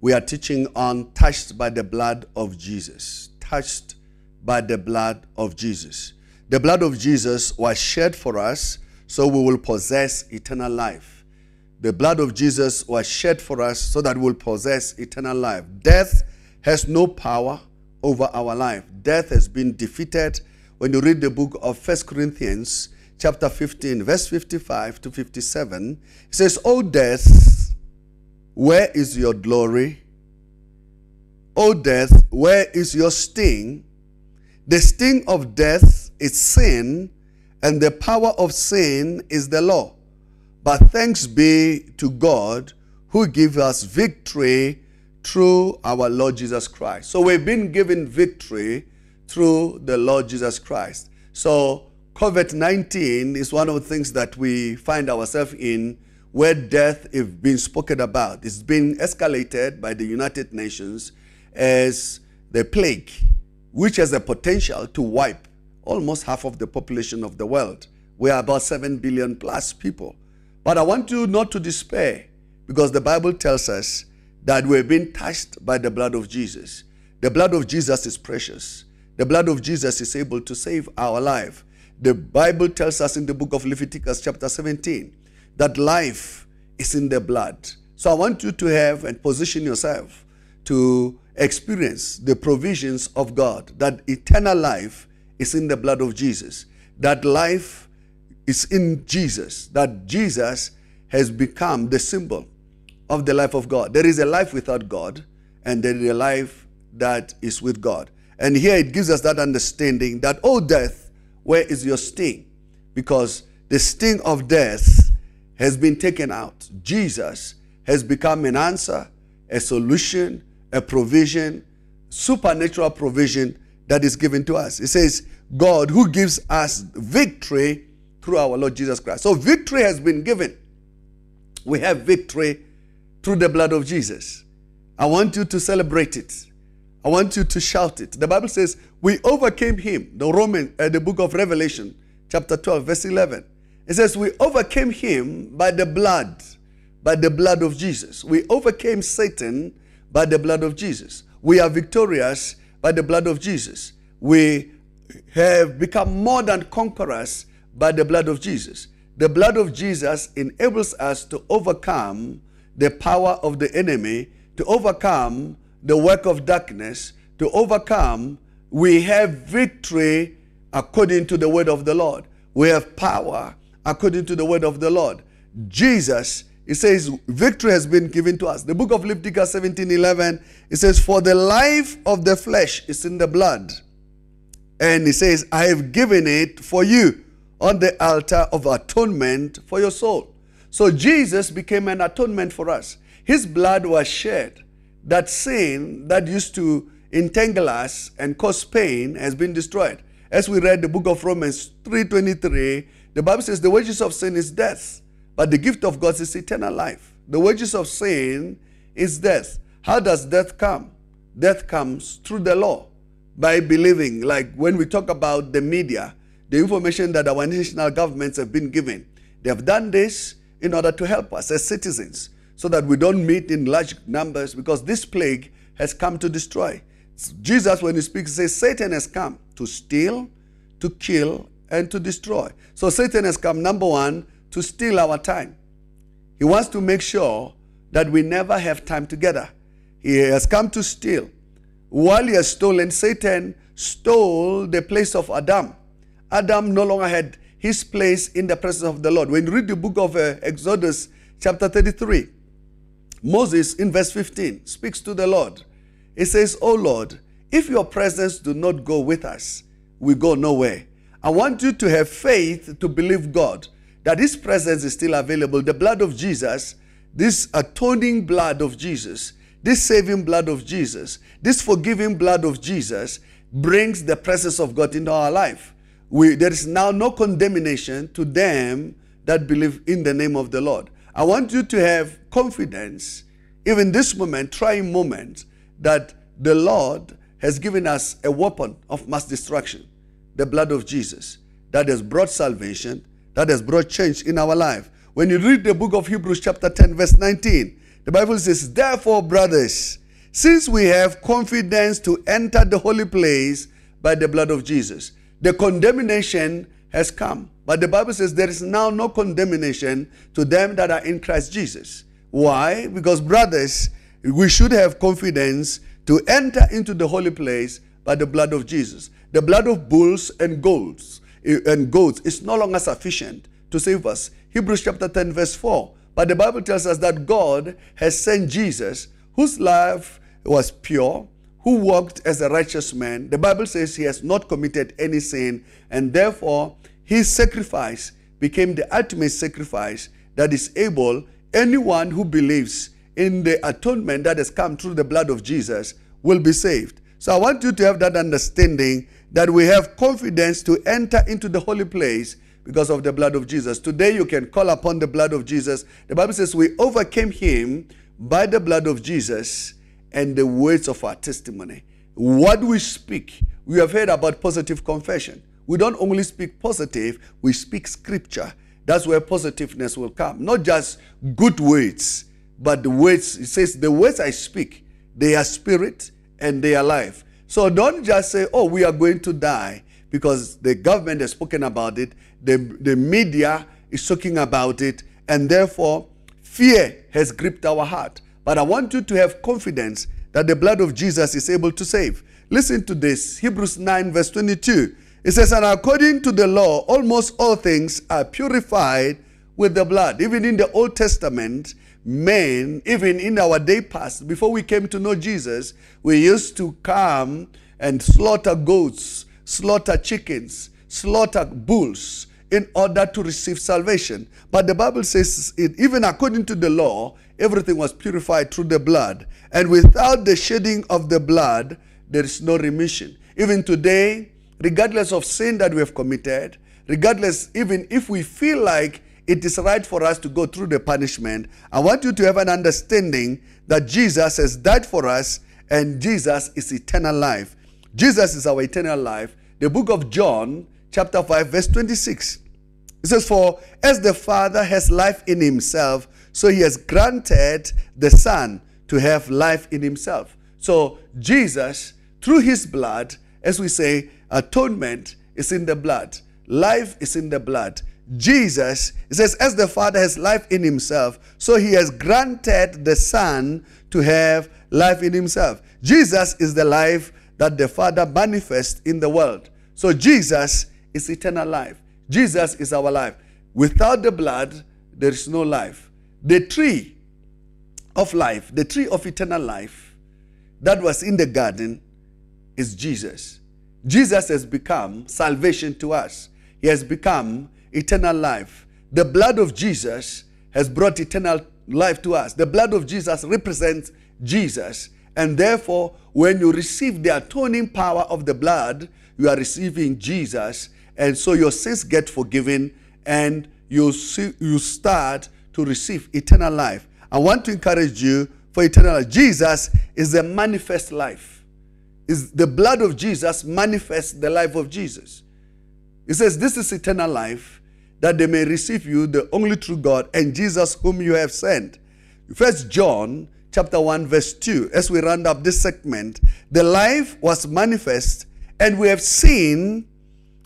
we are teaching on touched by the blood of Jesus. Touched by the blood of Jesus. The blood of Jesus was shed for us so we will possess eternal life. The blood of Jesus was shed for us so that we will possess eternal life. Death has no power over our life. Death has been defeated. When you read the book of First Corinthians, chapter 15, verse 55 to 57, it says, O death, where is your glory? O death, where is your sting? The sting of death is sin, and the power of sin is the law. But thanks be to God who gives us victory through our Lord Jesus Christ. So we've been given victory through the Lord Jesus Christ. So COVID 19 is one of the things that we find ourselves in where death is being spoken about. It's been escalated by the United Nations as the plague, which has the potential to wipe almost half of the population of the world. We are about 7 billion plus people. But I want you not to despair because the Bible tells us that we've been touched by the blood of Jesus. The blood of Jesus is precious. The blood of Jesus is able to save our life. The Bible tells us in the book of Leviticus, chapter 17, that life is in the blood. So I want you to have and position yourself to experience the provisions of God, that eternal life is in the blood of Jesus, that life is in Jesus, that Jesus has become the symbol of the life of God. There is a life without God, and there is a life that is with God. And here it gives us that understanding that, oh, death, where is your sting? Because the sting of death has been taken out. Jesus has become an answer, a solution, a provision, supernatural provision that is given to us. It says, God who gives us victory through our Lord Jesus Christ. So victory has been given. We have victory through the blood of Jesus. I want you to celebrate it. I want you to shout it. The Bible says, "We overcame him." The Roman, uh, the book of Revelation, chapter 12, verse 11. It says, We overcame him by the blood, by the blood of Jesus. We overcame Satan by the blood of Jesus. We are victorious by the blood of Jesus. We have become more than conquerors by the blood of Jesus. The blood of Jesus enables us to overcome the power of the enemy, to overcome the work of darkness, to overcome. We have victory according to the word of the Lord. We have power according to the word of the Lord. Jesus, it says, victory has been given to us. The book of Leviticus 17 11, it says, For the life of the flesh is in the blood. And he says, I have given it for you on the altar of atonement for your soul. So Jesus became an atonement for us. His blood was shed. That sin that used to entangle us and cause pain has been destroyed. As we read the book of Romans 3:23, the Bible says the wages of sin is death, but the gift of God is eternal life. The wages of sin is death. How does death come? Death comes through the law by believing. Like when we talk about the media, the information that our national governments have been given, they have done this in order to help us as citizens so that we don't meet in large numbers because this plague has come to destroy. Jesus, when he speaks, says, Satan has come to steal, to kill, and to destroy. So Satan has come, number one, to steal our time. He wants to make sure that we never have time together. He has come to steal. While he has stolen, Satan stole the place of Adam. Adam no longer had his place in the presence of the Lord. When you read the book of uh, Exodus, chapter 33, Moses in verse 15 speaks to the Lord. He says, O Lord, if your presence do not go with us, we go nowhere. I want you to have faith to believe God that His presence is still available. The blood of Jesus, this atoning blood of Jesus, this saving blood of Jesus, this forgiving blood of Jesus brings the presence of God into our life. We, there is now no condemnation to them that believe in the name of the Lord. I want you to have confidence, even this moment, trying moment, that the Lord has given us a weapon of mass destruction the blood of Jesus that has brought salvation, that has brought change in our life. When you read the book of Hebrews, chapter 10, verse 19, the Bible says, Therefore, brothers, since we have confidence to enter the holy place by the blood of Jesus, the condemnation has come. But the Bible says there is now no condemnation to them that are in Christ Jesus. Why? Because, brothers, we should have confidence to enter into the holy place by the blood of Jesus. The blood of bulls and goats eh, and goats is no longer sufficient to save us. Hebrews chapter 10 verse 4. But the Bible tells us that God has sent Jesus whose life was pure, who walked as a righteous man. The Bible says he has not committed any sin and therefore his sacrifice became the ultimate sacrifice that is able anyone who believes in the atonement that has come through the blood of Jesus will be saved. So I want you to have that understanding that we have confidence to enter into the holy place because of the blood of Jesus. Today you can call upon the blood of Jesus. The Bible says we overcame him by the blood of Jesus and the words of our testimony. What we speak, we have heard about positive confession. We don't only speak positive, we speak scripture. That's where positiveness will come. Not just good words, but the words, it says, the words I speak, they are spirit and they are alive. So don't just say, oh, we are going to die because the government has spoken about it, the, the media is talking about it, and therefore fear has gripped our heart. But I want you to have confidence that the blood of Jesus is able to save. Listen to this Hebrews 9, verse 22. It says, And according to the law, almost all things are purified with the blood. Even in the Old Testament, men, even in our day past, before we came to know Jesus, we used to come and slaughter goats, slaughter chickens, slaughter bulls in order to receive salvation. But the Bible says, it, even according to the law, everything was purified through the blood. And without the shedding of the blood, there is no remission. Even today, regardless of sin that we have committed, regardless, even if we feel like it is right for us to go through the punishment. I want you to have an understanding that Jesus has died for us and Jesus is eternal life. Jesus is our eternal life. The book of John, chapter 5, verse 26. It says, For as the Father has life in himself, so he has granted the Son to have life in himself. So Jesus, through his blood, as we say, atonement is in the blood. Life is in the blood. Jesus, it says, as the Father has life in himself, so he has granted the Son to have life in himself. Jesus is the life that the Father manifests in the world. So Jesus is eternal life. Jesus is our life. Without the blood, there is no life. The tree of life, the tree of eternal life that was in the garden is Jesus. Jesus has become salvation to us. He has become eternal life. The blood of Jesus has brought eternal life to us. The blood of Jesus represents Jesus. And therefore, when you receive the atoning power of the blood, you are receiving Jesus. And so your sins get forgiven and you, see, you start to receive eternal life. I want to encourage you for eternal life. Jesus is the manifest life. Is the blood of Jesus manifests the life of Jesus. It says, This is eternal life, that they may receive you, the only true God, and Jesus whom you have sent. First John chapter 1, verse 2. As we round up this segment, the life was manifest, and we have seen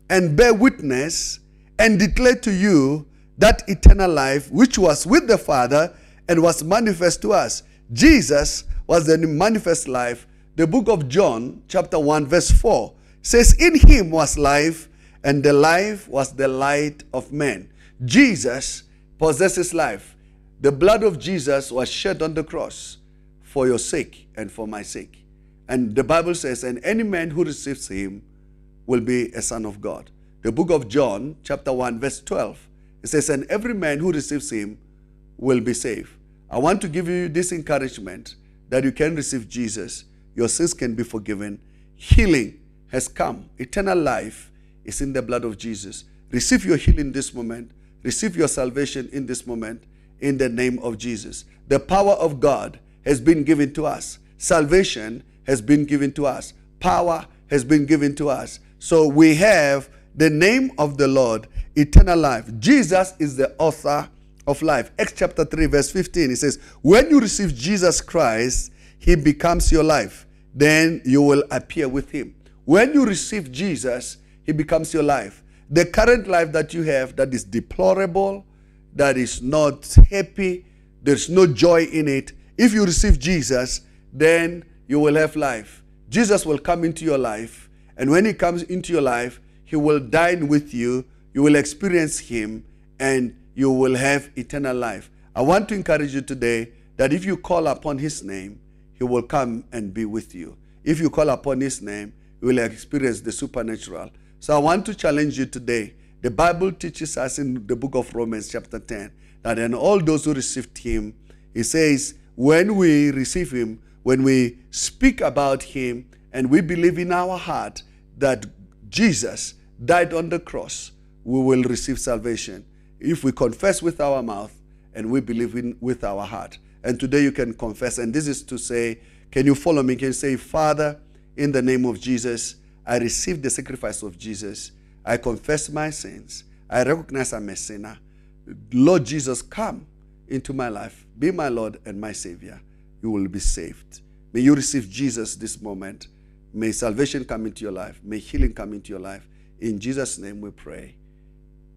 and bear witness and declare to you that eternal life which was with the Father and was manifest to us. Jesus was the manifest life. The book of John, chapter 1, verse 4 says, In him was life and the life was the light of men. Jesus possesses life. The blood of Jesus was shed on the cross for your sake and for my sake. And the Bible says, and any man who receives him will be a son of God. The book of John, chapter 1, verse 12, it says, and every man who receives him will be saved. I want to give you this encouragement that you can receive Jesus, your sins can be forgiven, healing has come, eternal life in the blood of Jesus. Receive your healing this moment. Receive your salvation in this moment in the name of Jesus. The power of God has been given to us. Salvation has been given to us. Power has been given to us. So we have the name of the Lord, eternal life. Jesus is the author of life. Acts chapter 3, verse 15. He says, When you receive Jesus Christ, he becomes your life. Then you will appear with him. When you receive Jesus, it becomes your life. The current life that you have that is deplorable, that is not happy, there's no joy in it. If you receive Jesus, then you will have life. Jesus will come into your life, and when he comes into your life, he will dine with you, you will experience him, and you will have eternal life. I want to encourage you today that if you call upon his name, he will come and be with you. If you call upon his name, you will experience the supernatural. So I want to challenge you today. The Bible teaches us in the book of Romans, chapter 10, that in all those who received him, he says, when we receive him, when we speak about him, and we believe in our heart that Jesus died on the cross, we will receive salvation. If we confess with our mouth and we believe in with our heart. And today you can confess, and this is to say, can you follow me? Can you say, Father, in the name of Jesus, I received the sacrifice of Jesus. I confess my sins. I recognize I'm a sinner. Lord Jesus, come into my life. Be my Lord and my Savior. You will be saved. May you receive Jesus this moment. May salvation come into your life. May healing come into your life. In Jesus' name we pray.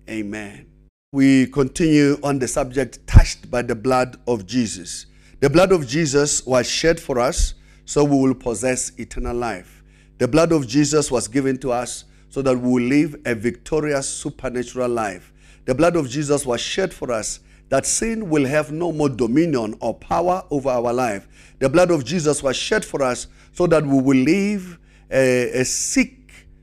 Amen. We continue on the subject touched by the blood of Jesus. The blood of Jesus was shed for us so we will possess eternal life. The blood of Jesus was given to us so that we will live a victorious supernatural life. The blood of Jesus was shed for us that sin will have no more dominion or power over our life. The blood of Jesus was shed for us so that we will live a, a sick,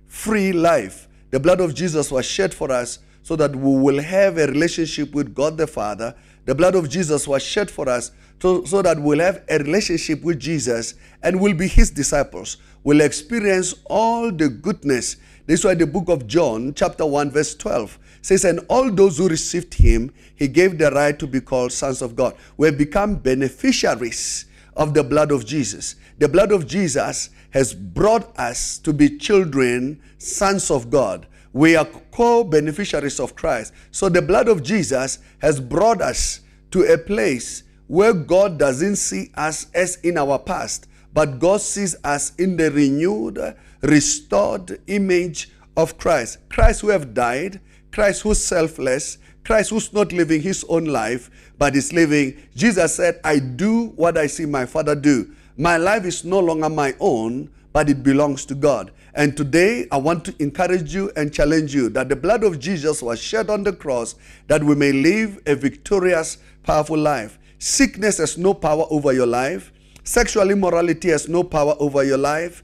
free life. The blood of Jesus was shed for us so that we will have a relationship with God the Father the blood of Jesus was shed for us so that we'll have a relationship with Jesus and we'll be his disciples. We'll experience all the goodness. This is why the book of John, chapter 1, verse 12, says, And all those who received him, he gave the right to be called sons of God. We've become beneficiaries of the blood of Jesus. The blood of Jesus has brought us to be children, sons of God. We are co beneficiaries of Christ. So the blood of Jesus has brought us to a place where God doesn't see us as in our past, but God sees us in the renewed, restored image of Christ. Christ who have died, Christ who's selfless, Christ who's not living his own life, but is living. Jesus said, I do what I see my Father do. My life is no longer my own, but it belongs to God. And today, I want to encourage you and challenge you that the blood of Jesus was shed on the cross that we may live a victorious, powerful life. Sickness has no power over your life. Sexual immorality has no power over your life.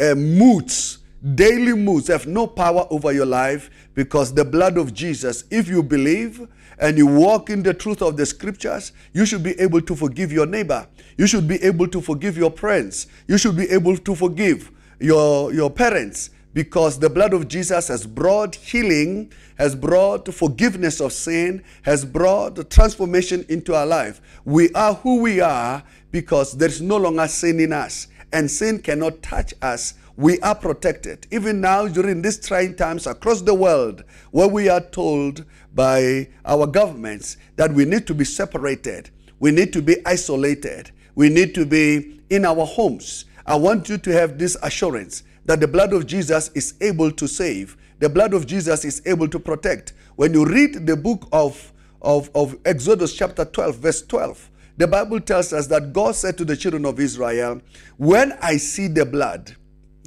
Uh, moods, daily moods have no power over your life because the blood of Jesus, if you believe and you walk in the truth of the scriptures, you should be able to forgive your neighbor. You should be able to forgive your friends. You should be able to forgive your, your parents because the blood of Jesus has brought healing, has brought forgiveness of sin, has brought transformation into our life. We are who we are because there's no longer sin in us, and sin cannot touch us. We are protected. Even now, during these trying times across the world, where we are told by our governments that we need to be separated, we need to be isolated, we need to be in our homes I want you to have this assurance that the blood of Jesus is able to save, the blood of Jesus is able to protect. When you read the book of, of, of Exodus, chapter 12, verse 12, the Bible tells us that God said to the children of Israel, When I see the blood,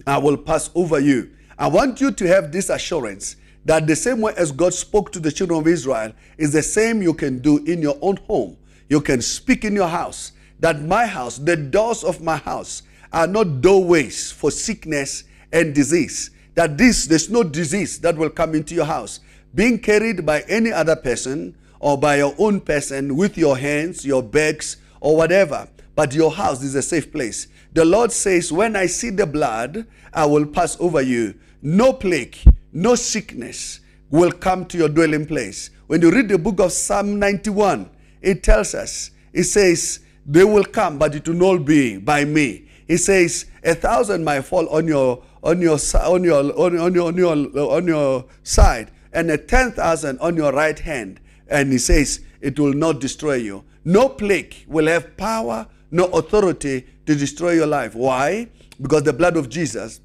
I will pass over you. I want you to have this assurance that the same way as God spoke to the children of Israel is the same you can do in your own home. You can speak in your house that my house, the doors of my house, are not doorways for sickness and disease. That this, there's no disease that will come into your house. Being carried by any other person or by your own person with your hands, your backs, or whatever. But your house is a safe place. The Lord says, When I see the blood, I will pass over you. No plague, no sickness will come to your dwelling place. When you read the book of Psalm 91, it tells us, It says, They will come, but it will not be by me he says, a thousand might fall on your on your on your on, on your on your on your side, and a ten thousand on your right hand. And he says, it will not destroy you. No plague will have power, no authority to destroy your life. Why? Because the blood of Jesus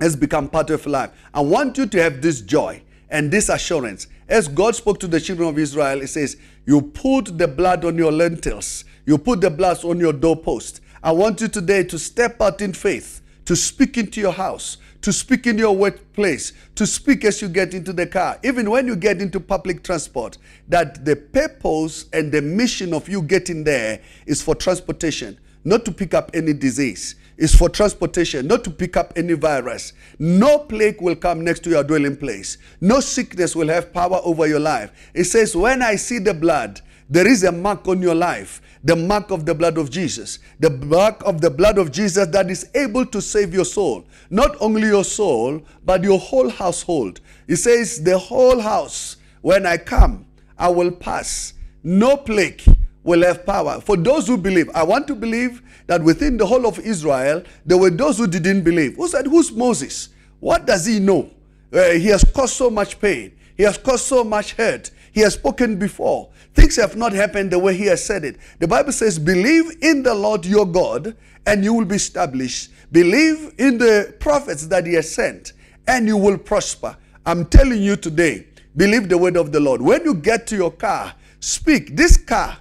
has become part of life. I want you to have this joy and this assurance. As God spoke to the children of Israel, He says, You put the blood on your lentils, you put the blood on your doorpost, I want you today to step out in faith, to speak into your house, to speak in your workplace, to speak as you get into the car, even when you get into public transport, that the purpose and the mission of you getting there is for transportation, not to pick up any disease. Is for transportation, not to pick up any virus. No plague will come next to your dwelling place. No sickness will have power over your life. It says, When I see the blood, there is a mark on your life, the mark of the blood of Jesus, the mark of the blood of Jesus that is able to save your soul. Not only your soul, but your whole household. He says, The whole house, when I come, I will pass. No plague will have power. For those who believe, I want to believe that within the whole of Israel, there were those who didn't believe. Who said, Who's Moses? What does he know? Uh, he has caused so much pain. He has caused so much hurt. He has spoken before. Things have not happened the way he has said it. The Bible says, Believe in the Lord your God, and you will be established. Believe in the prophets that he has sent, and you will prosper. I'm telling you today, believe the word of the Lord. When you get to your car, speak. This car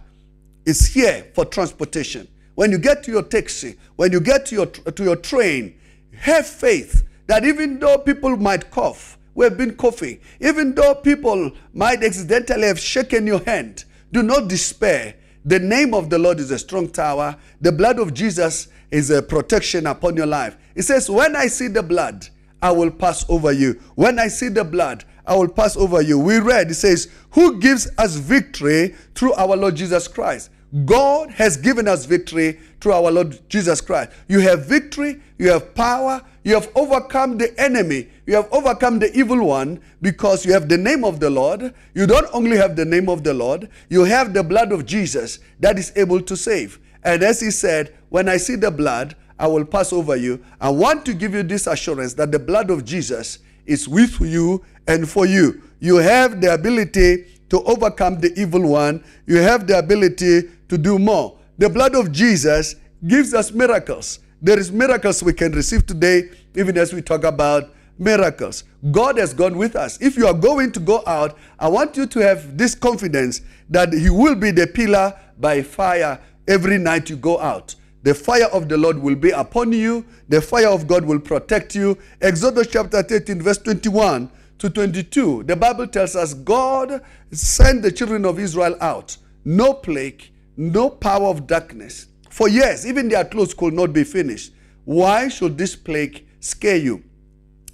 is here for transportation. When you get to your taxi, when you get to your, to your train, have faith that even though people might cough, we've been coughing. Even though people might accidentally have shaken your hand, do not despair. The name of the Lord is a strong tower. The blood of Jesus is a protection upon your life. It says, When I see the blood, I will pass over you. When I see the blood, I will pass over you. We read, it says, Who gives us victory through our Lord Jesus Christ? God has given us victory through our Lord Jesus Christ. You have victory, you have power, you have overcome the enemy, you have overcome the evil one because you have the name of the Lord. You don't only have the name of the Lord, you have the blood of Jesus that is able to save. And as he said, when I see the blood, I will pass over you. I want to give you this assurance that the blood of Jesus is with you and for you. You have the ability to overcome the evil one. You have the ability to do more. The blood of Jesus gives us miracles. There is miracles we can receive today, even as we talk about miracles. God has gone with us. If you are going to go out, I want you to have this confidence that He will be the pillar by fire every night you go out. The fire of the Lord will be upon you. The fire of God will protect you. Exodus chapter 13, verse 21 to 22. The Bible tells us God sent the children of Israel out. No plague, no power of darkness. For yes, even their clothes could not be finished. Why should this plague scare you?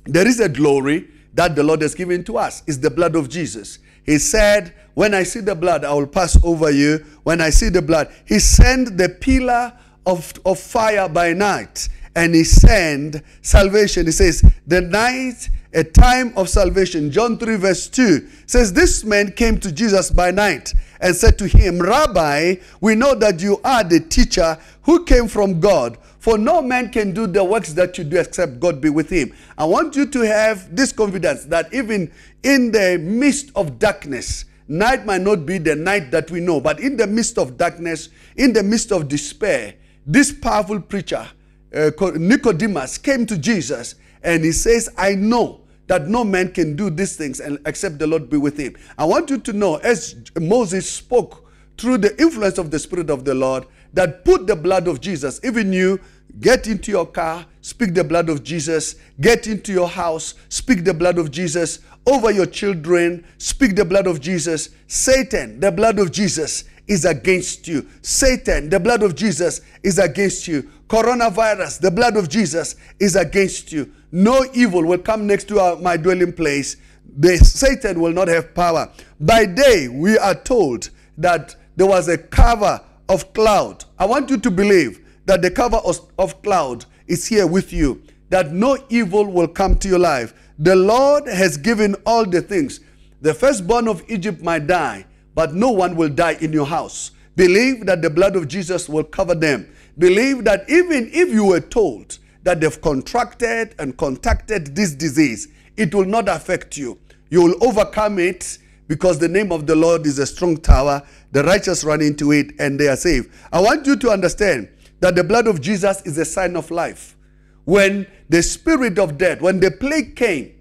There is a glory that the Lord has given to us. It's the blood of Jesus. He said, When I see the blood, I will pass over you. When I see the blood, He sent the pillar of, of fire by night and He sent salvation. He says, The night, a time of salvation. John 3, verse 2 says, This man came to Jesus by night and said to him, Rabbi, we know that you are the teacher who came from God, for no man can do the works that you do except God be with him. I want you to have this confidence that even in the midst of darkness, night might not be the night that we know, but in the midst of darkness, in the midst of despair, this powerful preacher, uh, Nicodemus, came to Jesus and he says, I know that no man can do these things and except the Lord be with him. I want you to know, as Moses spoke through the influence of the Spirit of the Lord, that put the blood of Jesus, even you, get into your car, speak the blood of Jesus, get into your house, speak the blood of Jesus, over your children, speak the blood of Jesus. Satan, the blood of Jesus is against you. Satan, the blood of Jesus is against you coronavirus, the blood of Jesus is against you. No evil will come next to our, my dwelling place. The Satan will not have power. By day, we are told that there was a cover of cloud. I want you to believe that the cover of, of cloud is here with you, that no evil will come to your life. The Lord has given all the things. The firstborn of Egypt might die, but no one will die in your house. Believe that the blood of Jesus will cover them believe that even if you were told that they've contracted and contacted this disease, it will not affect you. You will overcome it because the name of the Lord is a strong tower. The righteous run into it and they are saved. I want you to understand that the blood of Jesus is a sign of life. When the spirit of death, when the plague came,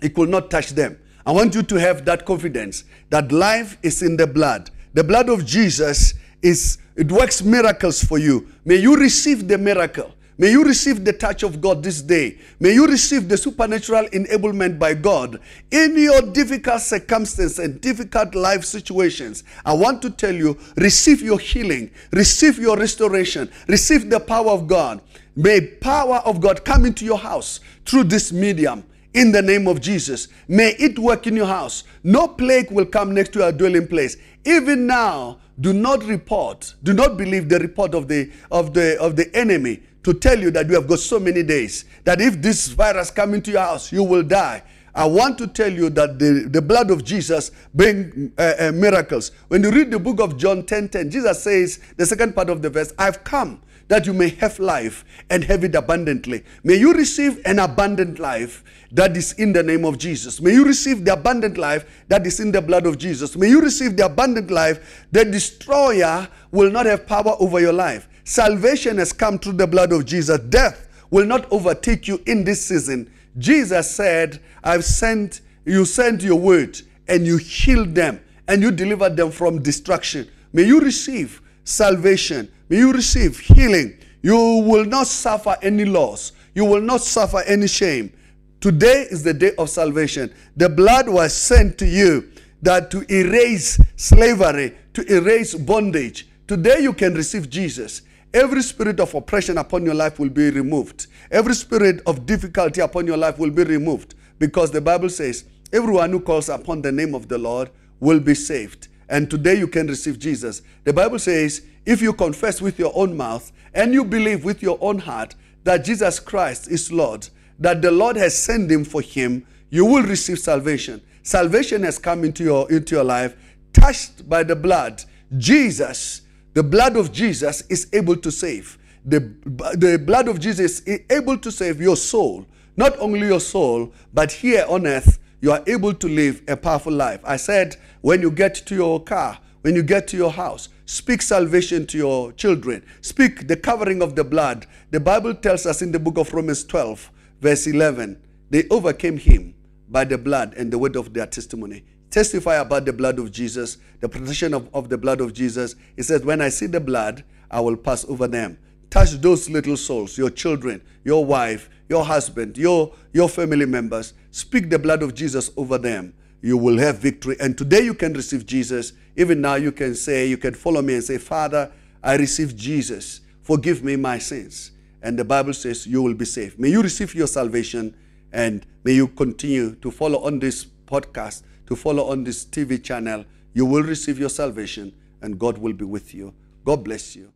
it could not touch them. I want you to have that confidence that life is in the blood. The blood of Jesus is it works miracles for you. May you receive the miracle. May you receive the touch of God this day. May you receive the supernatural enablement by God in your difficult circumstances and difficult life situations. I want to tell you receive your healing, receive your restoration, receive the power of God. May power of God come into your house through this medium in the name of Jesus. May it work in your house. No plague will come next to your dwelling place. Even now, do not report, do not believe the report of the of the of the enemy to tell you that you have got so many days, that if this virus come into your house, you will die. I want to tell you that the, the blood of Jesus bring uh, uh, miracles. When you read the book of John 10.10, 10, Jesus says, the second part of the verse, I've come that you may have life and have it abundantly. May you receive an abundant life that is in the name of Jesus. May you receive the abundant life that is in the blood of Jesus. May you receive the abundant life. The destroyer will not have power over your life. Salvation has come through the blood of Jesus. Death will not overtake you in this season. Jesus said, I've sent, you sent your word and you healed them and you delivered them from destruction. May you receive salvation. May you receive healing. You will not suffer any loss. You will not suffer any shame. Today is the day of salvation. The blood was sent to you that to erase slavery, to erase bondage. Today you can receive Jesus. Every spirit of oppression upon your life will be removed. Every spirit of difficulty upon your life will be removed because the Bible says, everyone who calls upon the name of the Lord will be saved and today you can receive Jesus. The Bible says, if you confess with your own mouth and you believe with your own heart that Jesus Christ is Lord, that the Lord has sent him for him, you will receive salvation. Salvation has come into your, into your life, touched by the blood. Jesus, the blood of Jesus is able to save. The, the blood of Jesus is able to save your soul. Not only your soul, but here on earth, you are able to live a powerful life. I said, when you get to your car, when you get to your house, speak salvation to your children, speak the covering of the blood. The Bible tells us in the book of Romans 12, verse 11, they overcame him by the blood and the word of their testimony. Testify about the blood of Jesus, the protection of, of the blood of Jesus. It says, When I see the blood, I will pass over them. Touch those little souls, your children, your wife, your husband, your, your family members. Speak the blood of Jesus over them. You will have victory. And today you can receive Jesus. Even now you can say, you can follow me and say, Father, I receive Jesus. Forgive me my sins. And the Bible says you will be saved. May you receive your salvation and may you continue to follow on this podcast, to follow on this TV channel. You will receive your salvation and God will be with you. God bless you.